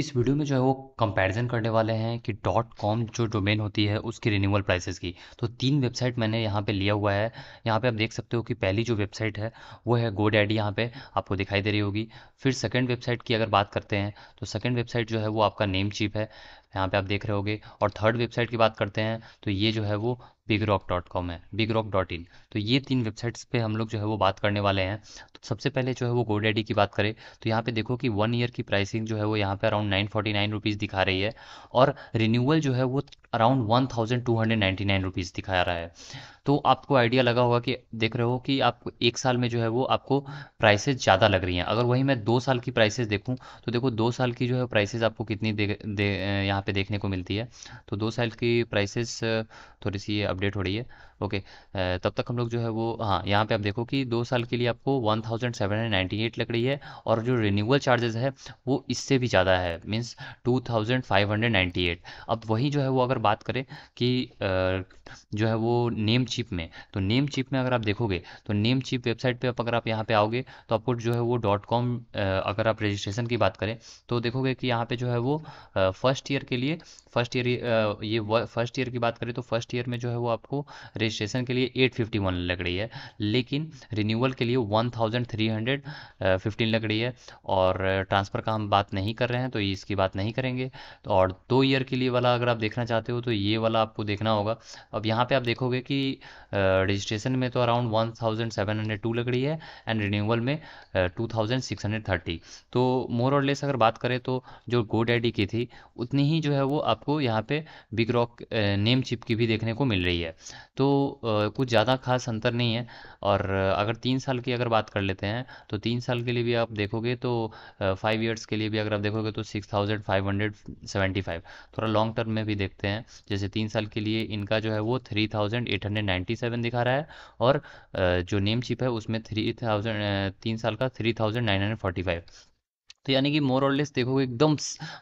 इस वीडियो में जो है वो कंपैरिजन करने वाले हैं कि डॉट कॉम जो डोमेन होती है उसकी रिन्यूअल प्राइसेस की तो तीन वेबसाइट मैंने यहाँ पे लिया हुआ है यहाँ पे आप देख सकते हो कि पहली जो वेबसाइट है वो है गो डैडी यहाँ पे आपको दिखाई दे रही होगी फिर सेकंड वेबसाइट की अगर बात करते हैं तो सेकंड वेबसाइट जो है वो आपका नेम चीप है यहाँ पे आप देख रहे होगे और थर्ड वेबसाइट की बात करते हैं तो ये जो है वो बिग रॉक डॉट कॉम है बिग रॉक डॉट इन तो ये तीन वेबसाइट्स पे हम लोग जो है वो बात करने वाले हैं तो सबसे पहले जो है वो गोडेडी की बात करें तो यहाँ पे देखो कि वन ईयर की प्राइसिंग जो है वो यहाँ पे around nine forty nine rupees दिखा रही है और रिन्यूअल जो है वो around one thousand two hundred ninety nine rupees दिखा रहा है तो आपको आइडिया लगा होगा कि देख रहे हो कि आपको एक साल में जो है वो आपको प्राइसेज ज़्यादा लग रही हैं अगर वही मैं दो साल की प्राइसेज देखूँ तो देखो दो साल की जो है प्राइसेज आपको कितनी दे, दे यहाँ पे देखने को मिलती है तो दो साल की प्राइसेस थोड़ी सी अपडेट हो रही है ओके तब तक हम लोग जो है वो हाँ यहाँ पे आप देखो कि दो साल के लिए आपको one thousand seven hundred ninety eight लग रही है और जो रिन्यूअल चार्जेस है वो इससे भी ज़्यादा है means two thousand five hundred ninety eight अब वही जो है वो अगर बात करें कि जो है वो नेम चिप में तो नेम चिप में अगर आप देखोगे तो नेम चिप वेबसाइट पे आप अगर आप यहाँ पे आओगे तो आपको जो है वो डॉट कॉम अगर आप रजिस्ट्रेशन की बात करें तो देखोगे कि यहाँ पे जो है वो फर्स्ट ईयर के लिए फर्स्ट ईयर ये फर्स्ट ईयर की बात करें तो फर्स्ट ईयर में जो है वो आपको रजिस्ट्रेशन के लिए एट फिफ्टी वन लग रही है लेकिन रिन्यूअल के लिए one thousand three hundred fifteen लग रही है और ट्रांसफ़र का हम बात नहीं कर रहे हैं तो इसकी बात नहीं करेंगे तो और दो ईयर के लिए वाला अगर आप देखना चाहते हो तो ये वाला आपको देखना होगा अब यहाँ पे आप देखोगे कि रजिस्ट्रेशन में तो around one thousand seven hundred two लग रही है एंड रिन्यूअल में two thousand six hundred thirty तो मोर और लेस अगर बात करें तो जो गो डैडी की थी उतनी ही जो है वो आपको यहाँ पे बिग रॉक नेम चिप की भी देखने को मिल रही है तो कुछ ज़्यादा खास अंतर नहीं है और अगर तीन साल की अगर बात कर लेते हैं तो तीन साल के लिए भी आप देखोगे तो फाइव ईयर्स के लिए भी अगर आप देखोगे तो six thousand five hundred seventy five थोड़ा लॉन्ग टर्म में भी देखते हैं जैसे तीन साल के लिए इनका जो है वो three thousand eight hundred ninety seven दिखा रहा है और जो नेम चिप है उसमें थ्री थाउजेंड तीन साल का three thousand nine hundred forty five तो यानी कि मोर और लेस देखोगे एकदम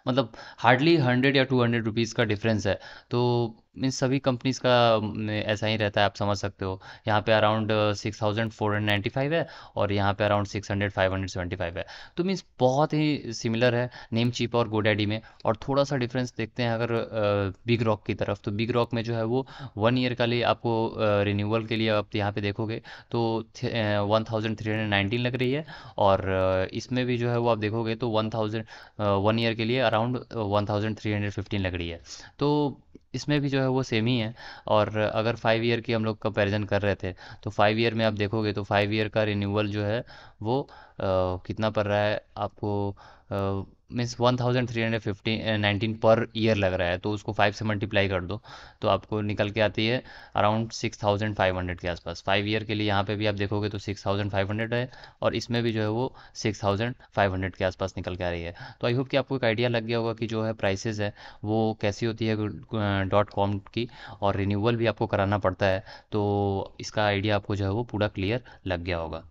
मतलब हार्डली हंड्रेड या टू हंड्रेड रुपीज़ का डिफरेंस है तो इन सभी कंपनीज़ का ऐसा ही रहता है आप समझ सकते हो यहाँ पे around six thousand four hundred ninety five है और यहाँ पे around six hundred five hundred seventy five है तो मीन्स बहुत ही सिमिलर है नेम चीप और गोडैडी में और थोड़ा सा डिफरेंस देखते हैं अगर बिग रॉक की तरफ तो बिग रॉक में जो है वो वन ईयर का लिए आपको रिन्यूअल के लिए आप यहाँ पर देखोगे तो one thousand three hundred nineteen लग रही है और इसमें भी जो है वो आप देखोगे तो वन थाउजेंड वन ईयर के लिए around one thousand three hundred fifteen लग रही है तो इसमें भी जो है वो सेम ही है और अगर फाइव ईयर की हम लोग कंपेरिजन कर रहे थे तो फाइव ईयर में आप देखोगे तो फाइव ईयर का रिन्यूअल जो है वो आ, कितना पड़ रहा है आपको means one thousand three hundred fifty nineteen per year लग रहा है तो उसको फाइव से मल्टीप्लाई कर दो तो आपको निकल के आती है around six thousand five hundred के आसपास फाइव ईयर के लिए यहाँ पे भी आप देखोगे तो सिक्स थाउजेंड फाइव हंड्रेड है और इसमें भी जो है वो सिक्स थाउजेंड फाइव हंड्रेड के आसपास निकल के आ रही है तो आई होप कि आपको एक आइडिया लग गया होगा कि जो है प्राइसेज है वो कैसी होती है डॉट कॉम की और रिन्यूअल भी आपको कराना पड़ता है तो इसका आइडिया आपको जो है वो पूरा क्लियर लग गया होगा